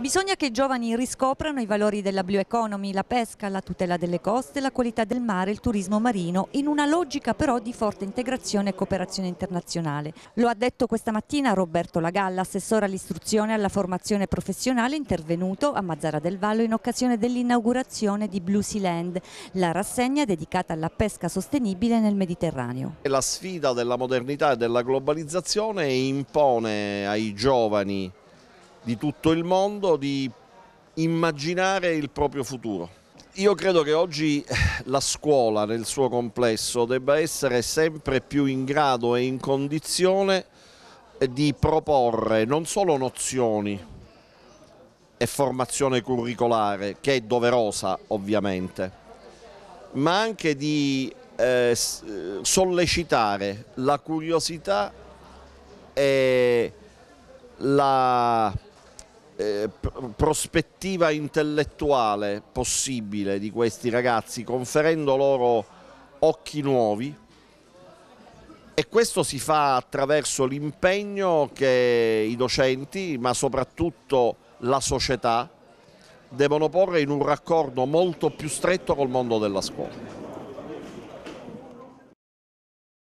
Bisogna che i giovani riscoprano i valori della blue economy, la pesca, la tutela delle coste, la qualità del mare, il turismo marino, in una logica però di forte integrazione e cooperazione internazionale. Lo ha detto questa mattina Roberto Lagalla, assessore all'istruzione e alla formazione professionale, intervenuto a Mazzara del Vallo in occasione dell'inaugurazione di Blue Sea Land, la rassegna dedicata alla pesca sostenibile nel Mediterraneo. La sfida della modernità e della globalizzazione impone ai giovani di tutto il mondo di immaginare il proprio futuro. Io credo che oggi eh, la scuola nel suo complesso debba essere sempre più in grado e in condizione eh, di proporre non solo nozioni e formazione curricolare, che è doverosa ovviamente, ma anche di eh, eh sollecitare la curiosità e la eh, prospettiva intellettuale possibile di questi ragazzi, conferendo loro occhi nuovi e questo si fa attraverso l'impegno che i docenti, ma soprattutto la società, devono porre in un raccordo molto più stretto col mondo della scuola.